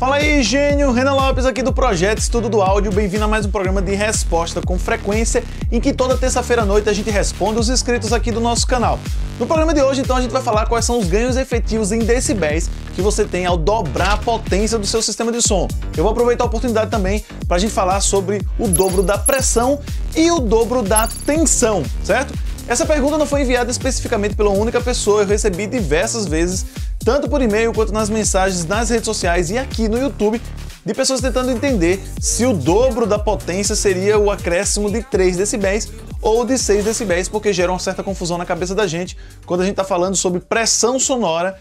Fala aí, gênio! Renan Lopes aqui do Projeto Estudo do Áudio. Bem-vindo a mais um programa de resposta com frequência, em que toda terça-feira à noite a gente responde os inscritos aqui do nosso canal. No programa de hoje, então, a gente vai falar quais são os ganhos efetivos em decibéis que você tem ao dobrar a potência do seu sistema de som. Eu vou aproveitar a oportunidade também para a gente falar sobre o dobro da pressão e o dobro da tensão, certo? Essa pergunta não foi enviada especificamente pela única pessoa, eu recebi diversas vezes, tanto por e-mail quanto nas mensagens nas redes sociais e aqui no YouTube, de pessoas tentando entender se o dobro da potência seria o acréscimo de 3 decibéis ou de 6 decibéis, porque gera uma certa confusão na cabeça da gente quando a gente está falando sobre pressão sonora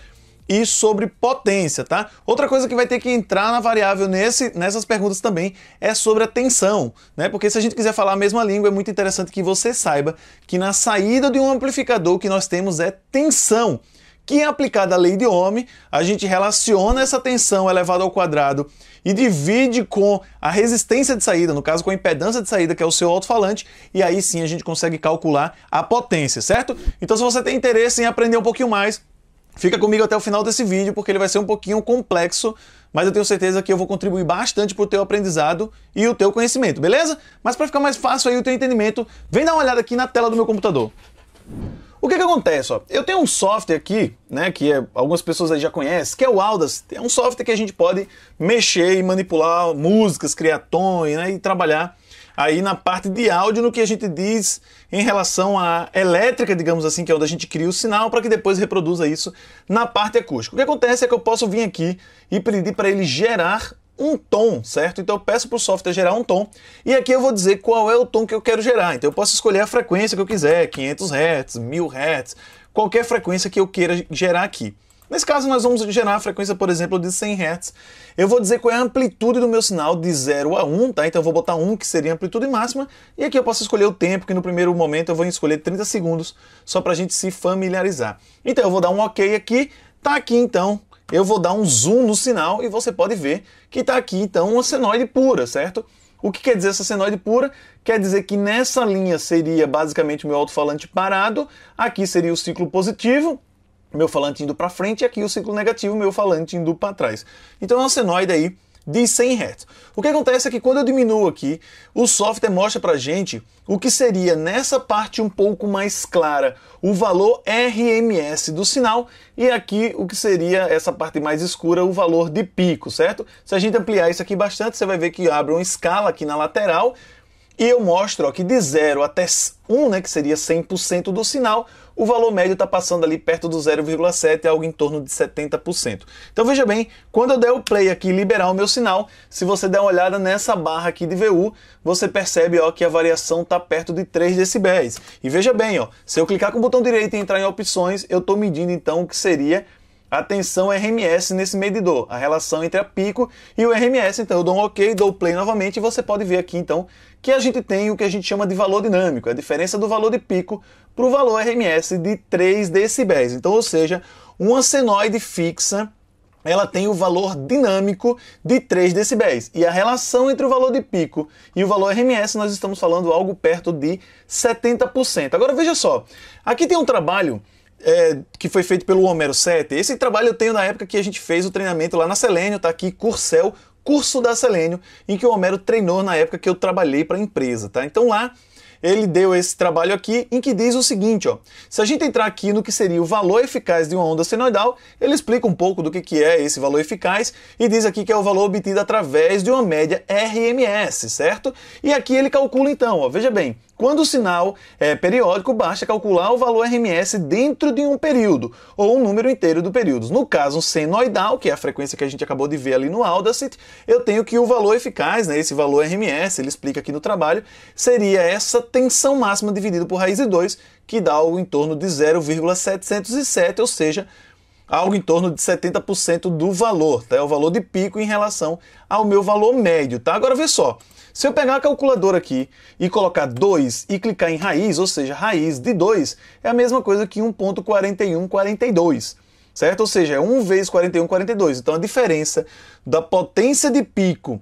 e sobre potência, tá? Outra coisa que vai ter que entrar na variável nesse, nessas perguntas também é sobre a tensão, né? Porque se a gente quiser falar a mesma língua, é muito interessante que você saiba que na saída de um amplificador o que nós temos é tensão que é aplicada a lei de Ohm, a gente relaciona essa tensão elevada ao quadrado e divide com a resistência de saída, no caso com a impedância de saída, que é o seu alto-falante, e aí sim a gente consegue calcular a potência, certo? Então se você tem interesse em aprender um pouquinho mais, Fica comigo até o final desse vídeo porque ele vai ser um pouquinho complexo, mas eu tenho certeza que eu vou contribuir bastante para o teu aprendizado e o teu conhecimento, beleza? Mas para ficar mais fácil aí o teu entendimento, vem dar uma olhada aqui na tela do meu computador. O que que acontece? Ó? Eu tenho um software aqui, né, que é, algumas pessoas aí já conhecem, que é o Audacity. É um software que a gente pode mexer e manipular músicas, criar tons, né, e trabalhar aí na parte de áudio, no que a gente diz em relação à elétrica, digamos assim, que é onde a gente cria o sinal para que depois reproduza isso na parte acústica. O que acontece é que eu posso vir aqui e pedir para ele gerar um tom, certo? Então eu peço para o software gerar um tom e aqui eu vou dizer qual é o tom que eu quero gerar. Então eu posso escolher a frequência que eu quiser, 500 Hz, 1000 Hz, qualquer frequência que eu queira gerar aqui. Nesse caso, nós vamos gerar a frequência, por exemplo, de 100 Hz. Eu vou dizer qual é a amplitude do meu sinal de 0 a 1, tá? Então eu vou botar 1, que seria a amplitude máxima, e aqui eu posso escolher o tempo, que no primeiro momento eu vou escolher 30 segundos, só para a gente se familiarizar. Então eu vou dar um OK aqui, tá aqui então eu vou dar um zoom no sinal e você pode ver que está aqui então uma senoide pura, certo? O que quer dizer essa senoide pura? Quer dizer que nessa linha seria basicamente o meu alto-falante parado, aqui seria o ciclo positivo, meu falante indo para frente e aqui o ciclo negativo, meu falante indo para trás. Então é uma senoide aí de 100 Hz. O que acontece é que quando eu diminuo aqui, o software mostra para gente o que seria nessa parte um pouco mais clara o valor RMS do sinal e aqui o que seria essa parte mais escura o valor de pico, certo? Se a gente ampliar isso aqui bastante, você vai ver que abre uma escala aqui na lateral e eu mostro ó, que de 0 até 1, né, que seria 100% do sinal, o valor médio está passando ali perto do 0,7, algo em torno de 70%. Então veja bem, quando eu der o play aqui e liberar o meu sinal, se você der uma olhada nessa barra aqui de VU, você percebe ó, que a variação está perto de 3 decibéis. E veja bem, ó, se eu clicar com o botão direito e entrar em opções, eu estou medindo então o que seria a tensão RMS nesse medidor, a relação entre a pico e o RMS. Então eu dou um OK, dou play novamente e você pode ver aqui então que a gente tem o que a gente chama de valor dinâmico, é a diferença do valor de pico para o valor RMS de 3 decibéis. Então, ou seja, uma senoide fixa ela tem o valor dinâmico de 3 decibéis. E a relação entre o valor de pico e o valor RMS, nós estamos falando algo perto de 70%. Agora veja só, aqui tem um trabalho é, que foi feito pelo Homero Sete. Esse trabalho eu tenho na época que a gente fez o treinamento lá na Selênio, tá aqui, Cursel, curso da Selênio, em que o Homero treinou na época que eu trabalhei para a empresa, tá? Então lá ele deu esse trabalho aqui em que diz o seguinte, ó. Se a gente entrar aqui no que seria o valor eficaz de uma onda senoidal, ele explica um pouco do que, que é esse valor eficaz e diz aqui que é o valor obtido através de uma média RMS, certo? E aqui ele calcula então, ó, veja bem, quando o sinal é periódico, basta calcular o valor RMS dentro de um período, ou um número inteiro do período. No caso, um senoidal, que é a frequência que a gente acabou de ver ali no Audacity, eu tenho que o valor eficaz, né, esse valor RMS, ele explica aqui no trabalho, seria essa tensão máxima dividido por raiz de 2, que dá algo em torno de 0,707, ou seja, algo em torno de 70% do valor, tá? É o valor de pico em relação ao meu valor médio, tá? Agora vê só, se eu pegar a calculadora aqui e colocar 2 e clicar em raiz, ou seja, raiz de 2, é a mesma coisa que 1.4142, certo? Ou seja, é 1 vezes 4142. Então a diferença da potência de pico,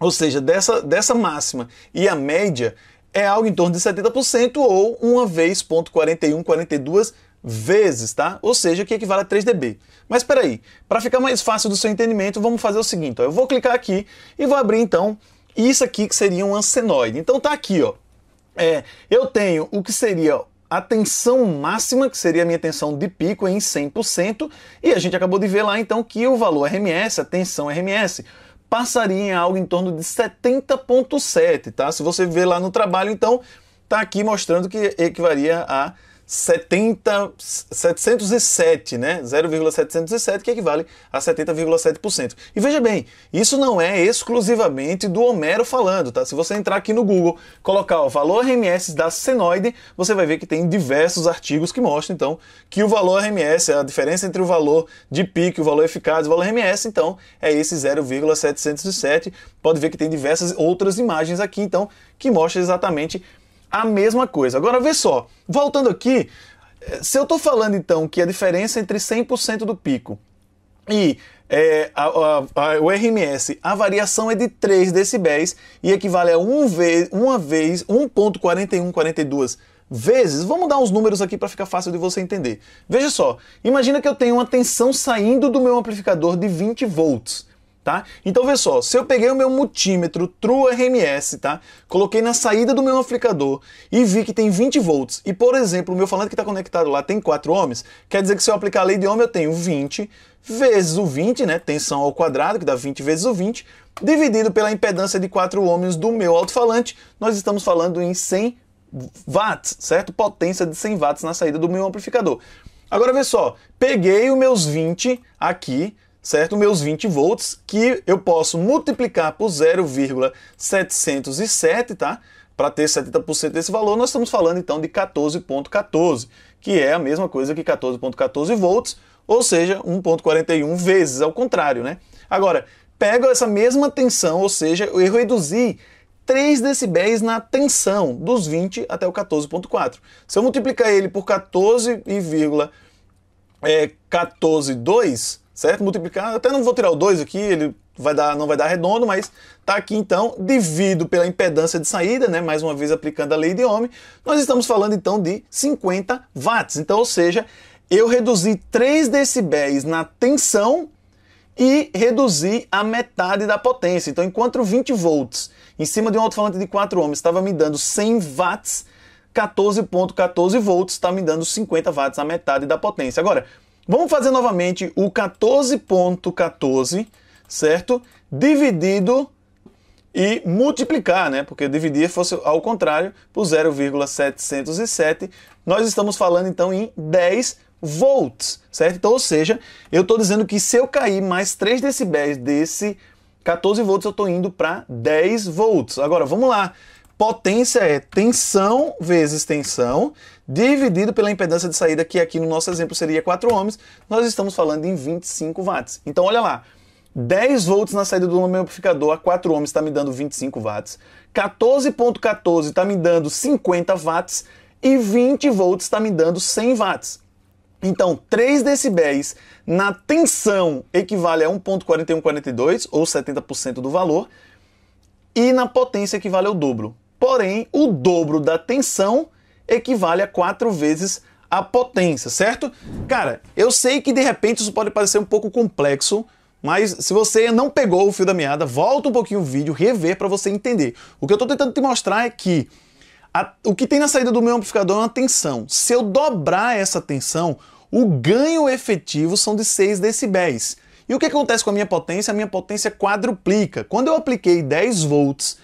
ou seja, dessa, dessa máxima e a média é algo em torno de 70% ou 1 vez 0.4142 vezes, tá? Ou seja, que equivale a 3 dB. Mas espera aí, para ficar mais fácil do seu entendimento, vamos fazer o seguinte, ó. eu vou clicar aqui e vou abrir então isso aqui que seria um arsenoide. Então tá aqui, ó. É, eu tenho o que seria a tensão máxima, que seria a minha tensão de pico em 100%, e a gente acabou de ver lá então que o valor RMS, a tensão RMS, passaria em algo em torno de 70.7, tá? Se você ver lá no trabalho, então tá aqui mostrando que equivalia a 70, 707, né? 0,707, que equivale a 70,7%. E veja bem, isso não é exclusivamente do Homero falando, tá? Se você entrar aqui no Google, colocar o valor RMS da senoide, você vai ver que tem diversos artigos que mostram, então, que o valor RMS, a diferença entre o valor de pique, o valor eficaz e o valor RMS, então, é esse 0,707. Pode ver que tem diversas outras imagens aqui, então, que mostra exatamente a mesma coisa. Agora vê só, voltando aqui, se eu estou falando então que a diferença é entre 100% do pico e é, a, a, a, o RMS, a variação é de 3 decibéis e equivale a um vez, uma vez 1.4142 vezes. Vamos dar uns números aqui para ficar fácil de você entender. Veja só, imagina que eu tenho uma tensão saindo do meu amplificador de 20 volts tá? Então vê só, se eu peguei o meu multímetro True RMS, tá? Coloquei na saída do meu amplificador e vi que tem 20 volts e, por exemplo, o meu falante que está conectado lá tem 4 ohms, quer dizer que se eu aplicar a lei de ohm eu tenho 20 vezes o 20, né, tensão ao quadrado, que dá 20 vezes o 20, dividido pela impedância de 4 ohms do meu alto-falante, nós estamos falando em 100 watts, certo? Potência de 100 watts na saída do meu amplificador. Agora vê só, peguei os meus 20 aqui, certo? Meus 20 volts que eu posso multiplicar por 0,707, tá? Para ter 70% desse valor, nós estamos falando então de 14.14, .14, que é a mesma coisa que 14.14 .14 volts, ou seja, 1.41 vezes, ao contrário, né? Agora, pego essa mesma tensão, ou seja, eu reduzi 3 decibéis na tensão, dos 20 até o 14.4. Se eu multiplicar ele por 14,14,2, é, 14, certo? Multiplicar, até não vou tirar o 2 aqui, ele vai dar, não vai dar redondo, mas tá aqui então, divido pela impedância de saída, né? Mais uma vez aplicando a lei de Ohm, nós estamos falando então de 50 watts. Então, ou seja, eu reduzi 3 decibéis na tensão e reduzi a metade da potência. Então, enquanto 20 volts em cima de um alto-falante de 4 ohms estava me dando 100 watts, 14.14 .14 volts está me dando 50 watts, a metade da potência. Agora, Vamos fazer novamente o 14.14, certo? Dividido e multiplicar, né? Porque dividir fosse ao contrário, por 0,707, nós estamos falando então em 10 volts, certo? Então, ou seja, eu estou dizendo que se eu cair mais 3 decibéis desse 14 volts, eu estou indo para 10 volts. Agora, vamos lá. Potência é tensão vezes tensão dividido pela impedância de saída, que aqui no nosso exemplo seria 4 ohms. Nós estamos falando em 25 watts. Então, olha lá. 10 volts na saída do meu amplificador a 4 ohms está me dando 25 watts. 14.14 .14 está me dando 50 watts. E 20 volts está me dando 100 watts. Então, 3 decibéis na tensão equivale a 1.4142, ou 70% do valor, e na potência equivale ao dobro porém o dobro da tensão equivale a quatro vezes a potência, certo? Cara, eu sei que de repente isso pode parecer um pouco complexo, mas se você não pegou o fio da meada, volta um pouquinho o vídeo, rever para você entender. O que eu estou tentando te mostrar é que a, o que tem na saída do meu amplificador é uma tensão. Se eu dobrar essa tensão, o ganho efetivo são de 6 decibéis. E o que acontece com a minha potência? A minha potência quadruplica. Quando eu apliquei 10 volts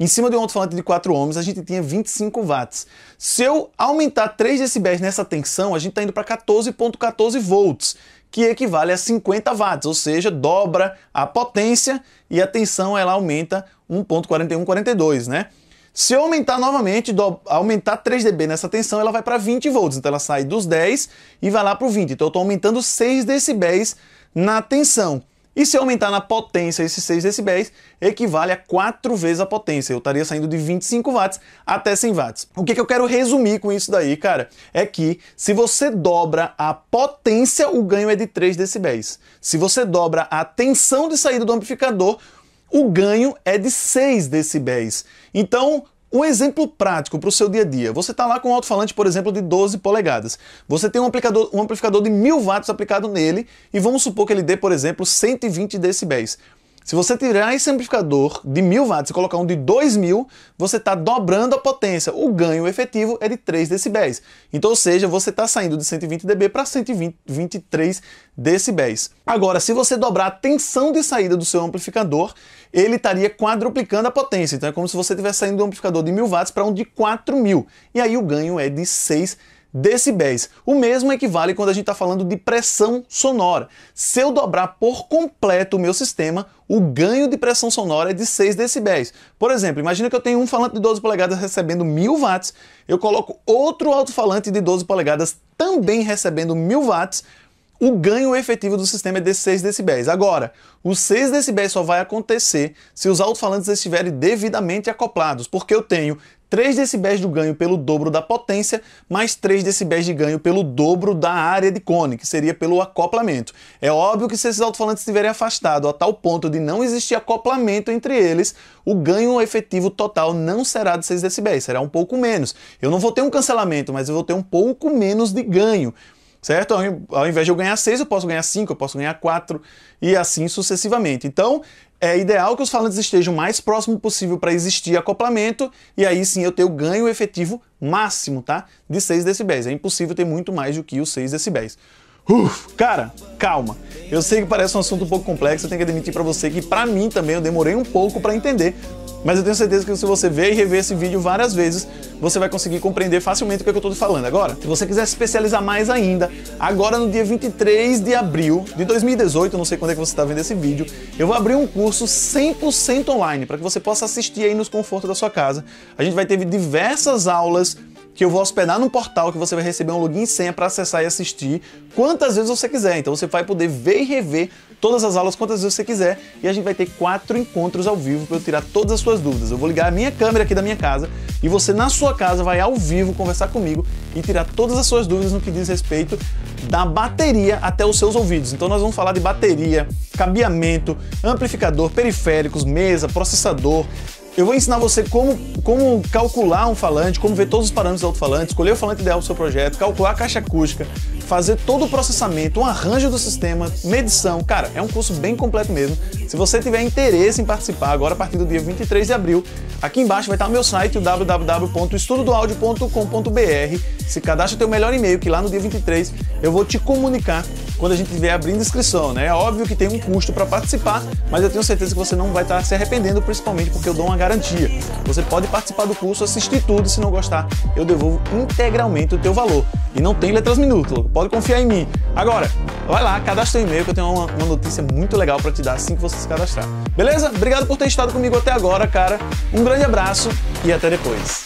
em cima de um alto-falante de 4 ohms, a gente tinha 25 watts. Se eu aumentar 3 decibéis nessa tensão, a gente está indo para 14.14 .14 volts, que equivale a 50 watts, ou seja, dobra a potência e a tensão ela aumenta 1.4142, né? Se eu aumentar novamente, do, aumentar 3 dB nessa tensão, ela vai para 20 volts, então ela sai dos 10 e vai lá para o 20. Então eu estou aumentando 6 decibéis na tensão. E se eu aumentar na potência esses 6 decibéis, equivale a 4 vezes a potência. Eu estaria saindo de 25 watts até 100 watts. O que, que eu quero resumir com isso daí, cara, é que se você dobra a potência, o ganho é de 3 decibéis. Se você dobra a tensão de saída do amplificador, o ganho é de 6 decibéis. Então, um exemplo prático para o seu dia a dia. Você está lá com um alto-falante, por exemplo, de 12 polegadas. Você tem um, aplicador, um amplificador de 1000 watts aplicado nele e vamos supor que ele dê, por exemplo, 120 decibéis. Se você tirar esse amplificador de 1000 watts e colocar um de 2000, você está dobrando a potência. O ganho efetivo é de 3 decibéis. Então, ou seja, você está saindo de 120 dB para 123 decibéis. Agora, se você dobrar a tensão de saída do seu amplificador, ele estaria quadruplicando a potência. Então é como se você estivesse saindo de um amplificador de 1000 watts para um de 4000. E aí o ganho é de 6 decibéis decibéis. O mesmo equivale quando a gente está falando de pressão sonora. Se eu dobrar por completo o meu sistema, o ganho de pressão sonora é de 6 decibéis. Por exemplo, imagina que eu tenho um falante de 12 polegadas recebendo 1000 watts, eu coloco outro alto-falante de 12 polegadas também recebendo 1000 watts, o ganho efetivo do sistema é de 6 decibéis. Agora, os 6 decibéis só vai acontecer se os alto-falantes estiverem devidamente acoplados, porque eu tenho 3 decibéis de ganho pelo dobro da potência, mais 3 decibéis de ganho pelo dobro da área de cone, que seria pelo acoplamento. É óbvio que se esses alto-falantes estiverem afastados a tal ponto de não existir acoplamento entre eles, o ganho efetivo total não será de 6 decibéis, será um pouco menos. Eu não vou ter um cancelamento, mas eu vou ter um pouco menos de ganho certo? Ao invés de eu ganhar 6, eu posso ganhar 5, eu posso ganhar 4 e assim sucessivamente. Então, é ideal que os falantes estejam o mais próximo possível para existir acoplamento e aí sim eu ter o ganho efetivo máximo, tá? De 6 decibéis. É impossível ter muito mais do que os 6 decibéis. Uf, cara, calma. Eu sei que parece um assunto um pouco complexo, eu tenho que admitir para você que para mim também eu demorei um pouco para entender mas eu tenho certeza que se você ver e rever esse vídeo várias vezes, você vai conseguir compreender facilmente o que, é que eu estou falando agora. Se você quiser se especializar mais ainda, agora no dia 23 de abril de 2018, não sei quando é que você está vendo esse vídeo, eu vou abrir um curso 100% online para que você possa assistir aí nos confortos da sua casa. A gente vai ter diversas aulas que eu vou hospedar num portal que você vai receber um login e senha para acessar e assistir quantas vezes você quiser. Então você vai poder ver e rever todas as aulas quantas vezes você quiser e a gente vai ter quatro encontros ao vivo para eu tirar todas as suas dúvidas. Eu vou ligar a minha câmera aqui da minha casa e você na sua casa vai ao vivo conversar comigo e tirar todas as suas dúvidas no que diz respeito da bateria até os seus ouvidos. Então nós vamos falar de bateria, cabeamento, amplificador, periféricos, mesa, processador, eu vou ensinar você como, como calcular um falante, como ver todos os parâmetros do alto-falante, escolher o falante ideal para o seu projeto, calcular a caixa acústica, fazer todo o processamento, um arranjo do sistema, medição. Cara, é um curso bem completo mesmo. Se você tiver interesse em participar agora a partir do dia 23 de abril, aqui embaixo vai estar o meu site, o www.estudodoaudio.com.br. Se cadastra o teu melhor e-mail que lá no dia 23 eu vou te comunicar quando a gente vier abrindo inscrição, né? É óbvio que tem um custo para participar, mas eu tenho certeza que você não vai estar se arrependendo, principalmente porque eu dou uma garantia. Você pode participar do curso, assistir tudo, se não gostar, eu devolvo integralmente o teu valor. E não tem letras minúsculas, pode confiar em mim. Agora, vai lá, cadastra o e-mail que eu tenho uma, uma notícia muito legal para te dar assim que você se cadastrar. Beleza? Obrigado por ter estado comigo até agora, cara. Um grande abraço e até depois.